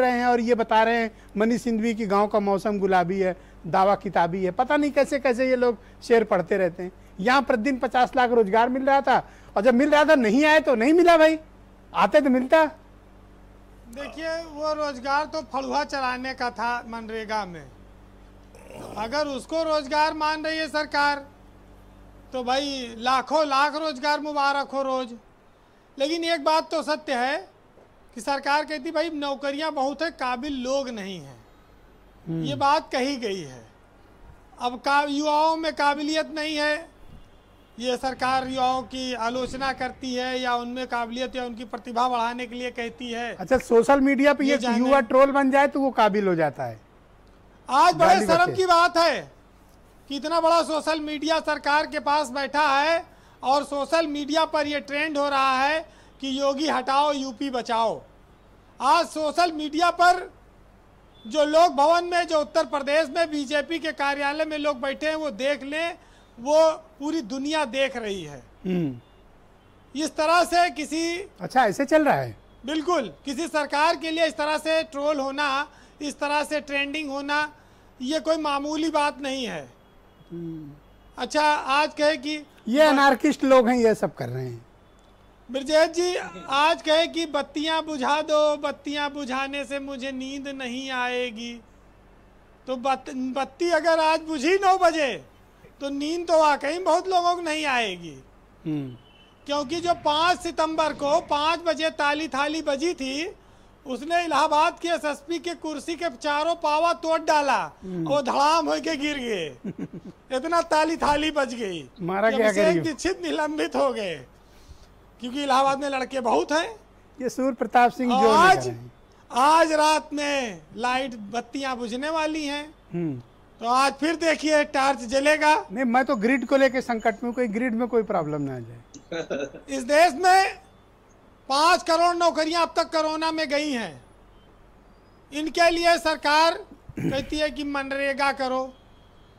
रहे हैं और ये बता रहे हैं मनीष सिंधवी की गांव का मौसम गुलाबी है दावा किताबी है पता नहीं कैसे कैसे ये लोग शेयर पढ़ते रहते हैं यहाँ प्रतिदिन पचास लाख रोजगार मिल रहा था और जब मिल रहा था नहीं आए तो नहीं मिला भाई आते तो मिलता देखिए वो रोजगार तो फलुहा चलाने का था मनरेगा में अगर उसको रोजगार मान रही है सरकार तो भाई लाखों लाख रोजगार मुबारक हो रोज लेकिन एक बात तो सत्य है कि सरकार कहती भाई नौकरियां बहुत है काबिल लोग नहीं है हम्म। ये बात कही गई है अब का युवाओं में काबिलियत नहीं है ये सरकार युवाओं की आलोचना करती है या उनमें काबिलियत या उनकी प्रतिभा बढ़ाने के लिए कहती है अच्छा सोशल मीडिया पे ये, ये युवा ट्रोल बन जाए तो वो काबिल हो जाता है आज बड़े शर्म की बात है कि इतना बड़ा सोशल मीडिया सरकार के पास बैठा है और सोशल मीडिया पर यह ट्रेंड हो रहा है कि योगी हटाओ यूपी बचाओ आज सोशल मीडिया पर जो लोग भवन में जो उत्तर प्रदेश में बीजेपी के कार्यालय में लोग बैठे हैं वो देख लें वो पूरी दुनिया देख रही है हम्म। इस तरह से किसी अच्छा ऐसे चल रहा है बिल्कुल किसी सरकार के लिए इस तरह से ट्रोल होना इस तरह से ट्रेंडिंग होना ये कोई मामूली बात नहीं है हम्म। अच्छा आज कहे कि ये अनार्किस्ट लोग हैं ये सब कर रहे हैं ब्रजेश जी आज कहे कि बत्तियां बुझा दो बत्तियां बुझाने से मुझे नींद नहीं आएगी तो बत, बत्ती अगर आज बुझी नौ बजे तो नींद तो वाकई बहुत लोगों को नहीं आएगी हम्म। क्योंकि जो पाँच सितंबर को पाँच बजे ताली थाली बजी थी उसने इलाहाबाद के एसएसपी के कुर्सी के चारों पावा तोड़ डाला वो हम्म। धड़ाम होके गिर गए इतना ताली थाली बज गई मारा गया दीक्षित निलंबित हो गए क्योंकि इलाहाबाद में लड़के बहुत हैं ये सूर्य प्रताप सिंह जो आज आज रात में लाइट बत्तियां बुझने वाली हैं हम्म। तो आज फिर देखिए टार्च जलेगा नहीं मैं तो ग्रिड को लेके संकट में कोई ग्रिड में कोई प्रॉब्लम ना आ जाए इस देश में पांच करोड़ नौकरियां अब तक कोरोना में गई हैं इनके लिए सरकार कहती है कि मनरेगा करो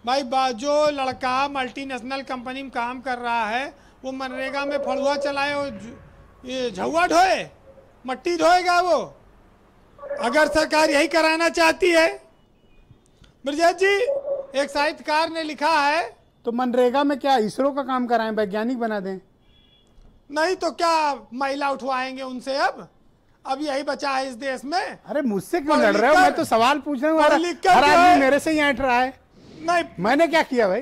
भाई जो लड़का मल्टीनेशनल कंपनी में काम कर रहा है वो मनरेगा में फड़ुआ चलाए और ये झुआ ढोए मट्टी ढोएगा वो अगर सरकार यही कराना चाहती है ब्रजेश जी एक साहित्यकार ने लिखा है तो मनरेगा में क्या इसरो का काम कराएं वैज्ञानिक बना दें नहीं तो क्या महिला उठवाएंगे उनसे अब अब यही बचा है इस देश में अरे मुझसे क्यों लड़ रहे हो मैं तो सवाल पूछ रहा हूँ मेरे से ही रहा है नहीं मैंने क्या किया भाई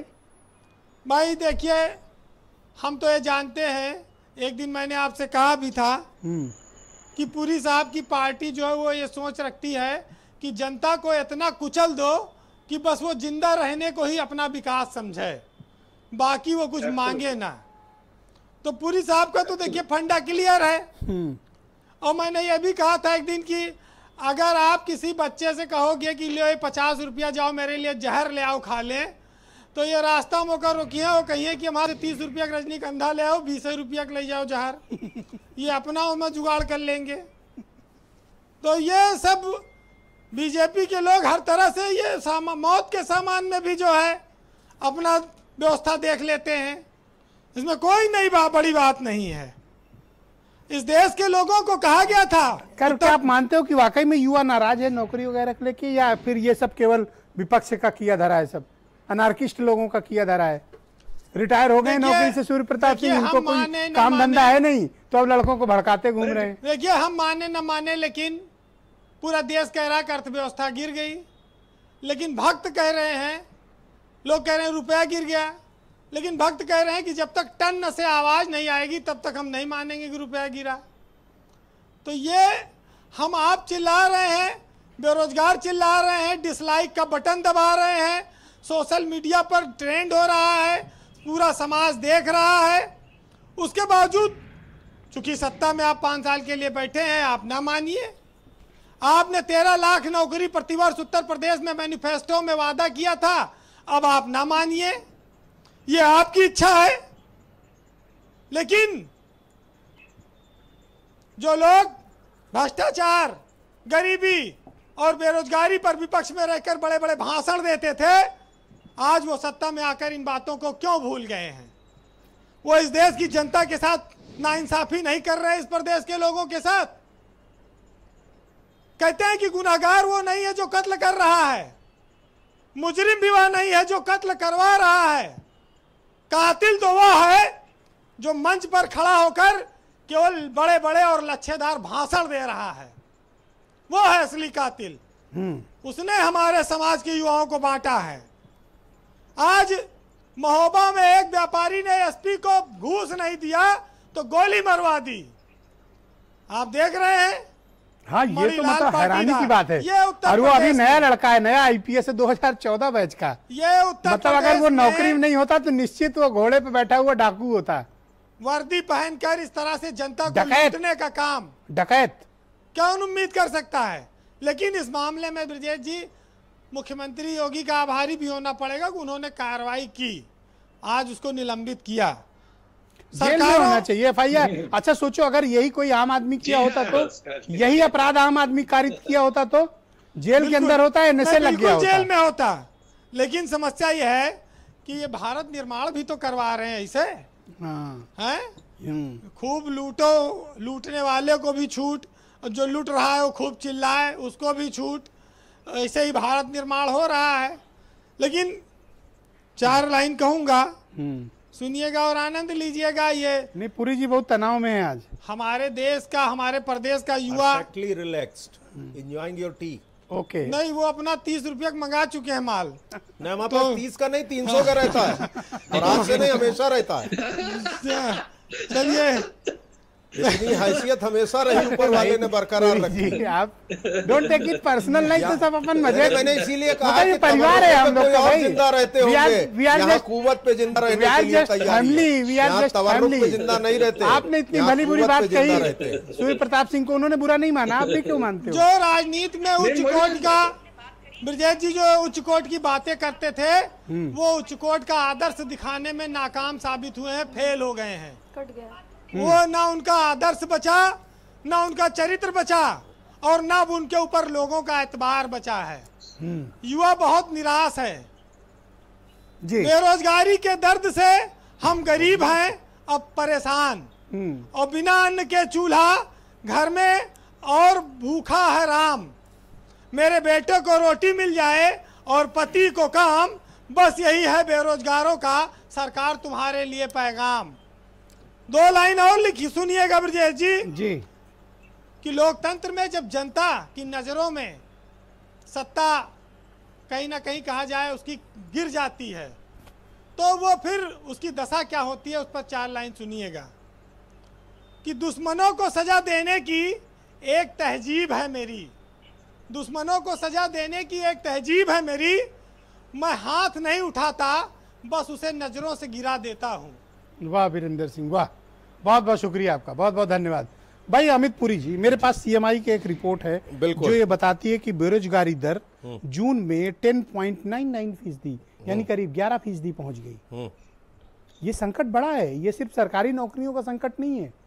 भाई देखिए हम तो ये जानते हैं एक दिन मैंने आपसे कहा भी था हम्म। कि पूरी साहब की पार्टी जो है वो ये सोच रखती है कि जनता को इतना कुचल दो कि बस वो जिंदा रहने को ही अपना विकास समझे बाकी वो कुछ मांगे ना तो पूरी साहब का तो देखिए फंडा क्लियर है हम्म। और मैंने ये भी कहा था एक दिन की अगर आप किसी बच्चे से कहोगे कि लो ये पचास रुपया जाओ मेरे लिए जहर ले आओ खा लें तो ये रास्ता मौका रोकिए और कहिए कि हमारे तीस रुपया का रजनीकंधा ले आओ बीस रुपया का ले जाओ जहर ये अपना उम्र जुगाड़ कर लेंगे तो ये सब बीजेपी के लोग हर तरह से ये सामा मौत के सामान में भी जो है अपना व्यवस्था देख लेते हैं इसमें कोई नई बड़ी बात नहीं है इस देश के लोगों को कहा गया था कर तो आप मानते हो कि वाकई में युवा नाराज है नौकरी वगैरह के लेके या फिर ये सब केवल विपक्ष का किया धरा है सब अनार्किस्ट लोगों का किया धरा है रिटायर हो गए नौकरी से सूर्य प्रताप सिंह उनको कोई काम धंधा है नहीं तो अब लड़कों को भड़काते घूम रहे हैं देखिए हम माने न माने लेकिन पूरा देश कह रहा है अर्थव्यवस्था गिर गई लेकिन भक्त कह रहे हैं लोग कह रहे हैं रुपया गिर गया लेकिन भक्त कह रहे हैं कि जब तक टन से आवाज़ नहीं आएगी तब तक हम नहीं मानेंगे कि रुपया गिरा तो ये हम आप चिल्ला रहे हैं बेरोजगार चिल्ला रहे हैं डिसलाइक का बटन दबा रहे हैं सोशल मीडिया पर ट्रेंड हो रहा है पूरा समाज देख रहा है उसके बावजूद चूंकि सत्ता में आप पाँच साल के लिए बैठे हैं आप ना मानिए आपने तेरह लाख नौकरी प्रतिवर्ष उत्तर प्रदेश में मैनिफेस्टो में वादा किया था अब आप ना मानिए ये आपकी इच्छा है लेकिन जो लोग भ्रष्टाचार गरीबी और बेरोजगारी पर विपक्ष में रहकर बड़े बड़े भाषण देते थे आज वो सत्ता में आकर इन बातों को क्यों भूल गए हैं वो इस देश की जनता के साथ नाइंसाफी नहीं कर रहे इस प्रदेश के लोगों के साथ कहते हैं कि गुनागार वो नहीं है जो कत्ल कर रहा है मुजरिम भी वह नहीं है जो कत्ल करवा रहा है कातिल तो वह है जो मंच पर खड़ा होकर केवल बड़े बड़े और लच्छेदार भाषण दे रहा है वो है असली कातिल हम्म। उसने हमारे समाज के युवाओं को बांटा है आज महोबा में एक व्यापारी ने एसपी को घूस नहीं दिया तो गोली मरवा दी आप देख रहे हैं हाँ ये तो मतलब हैरानी की बात है और वो अभी नया लड़का है नया आईपीएस है 2014 बैच का ये उत्तर मतलब अगर वो नौकरी में नहीं होता तो निश्चित वो घोड़े पे बैठा हुआ डाकू होता वर्दी पहनकर इस तरह से जनता को लूटने का काम डकैत क्या उम्मीद कर सकता है लेकिन इस मामले में ब्रजेश जी मुख्यमंत्री योगी का आभारी भी होना पड़ेगा उन्होंने कार्रवाई की आज उसको निलंबित किया जेल में होना चाहिए एफ आई आर अच्छा सोचो अगर यही कोई आम आदमी किया होता तो यही अपराध आम आदमी कारित किया होता तो जेल के अंदर होता है नशे लग गया जेल में होता लेकिन समस्या यह है कि ये भारत निर्माण भी तो करवा रहे हैं इसे हाँ। हैं खूब लूटो लूटने वाले को भी छूट जो लूट रहा है वो खूब चिल्लाए उसको भी छूट ऐसे ही भारत निर्माण हो रहा है लेकिन चार लाइन कहूंगा हम्म। सुनिएगा और आनंद लीजिएगा ये नहीं पुरी जी बहुत तनाव में है आज हमारे देश का हमारे प्रदेश का युवा relaxed enjoying your tea okay नहीं वो अपना तीस रुपया मंगा चुके हैं माल नहीं हमारे तो... तीस का नहीं तीन सौ का रहता है और आज से नहीं हमेशा रहता है चलिए इतनी हैसियत हमेशा रही ऊपर वाले ने बरकरार रखी आप डोंट टेक इट पर्सनल नहीं तो सब अपन मजे मैंने इसीलिए कहा मतलब कि परिवार है हम लोग का भाई जिंदा रहते होंगे यहाँ कुवत पे जिंदा रहने के लिए तैयार हैं पे जिंदा नहीं रहते आपने इतनी भली बुरी बात कही सूर्य प्रताप सिंह को उन्होंने बुरा नहीं माना आप भी क्यों मानते हो जो राजनीति में उच्च कोर्ट का ब्रजेश जी जो उच्च कोर्ट की बातें करते थे हम्म। वो उच्च कोर्ट का आदर्श दिखाने में नाकाम साबित हुए हैं फेल हो गए हैं कट गया हम्म। वो ना उनका आदर्श बचा ना उनका चरित्र बचा और ना उनके ऊपर लोगों का एतबार बचा है हम्म। युवा बहुत निराश है जी। बेरोजगारी के दर्द से हम गरीब हैं अब परेशान हम्म। और बिना अन्न के चूल्हा घर में और भूखा है राम मेरे बेटे को रोटी मिल जाए और पति को काम बस यही है बेरोजगारों का सरकार तुम्हारे लिए पैगाम दो लाइन और लिखी सुनिएगा ब्रजेश जी जी कि लोकतंत्र में जब जनता की नजरों में सत्ता कहीं ना कहीं कहा जाए उसकी गिर जाती है तो वो फिर उसकी दशा क्या होती है उस पर चार लाइन सुनिएगा कि दुश्मनों को सजा देने की एक तहजीब है मेरी दुश्मनों को सजा देने की एक तहजीब है मेरी मैं हाथ नहीं उठाता बस उसे नज़रों से गिरा देता हूँ वाह वीरेंद्र सिंह वाह बहुत बहुत शुक्रिया आपका बहुत बहुत धन्यवाद भाई अमित पुरी जी मेरे पास सीएमआई की एक रिपोर्ट है जो ये बताती है कि बेरोजगारी दर हम्म। जून में 10.99 फीसदी यानी हम्म। करीब 11 फीसदी पहुंच गई हम्म। ये संकट बड़ा है ये सिर्फ सरकारी नौकरियों का संकट नहीं है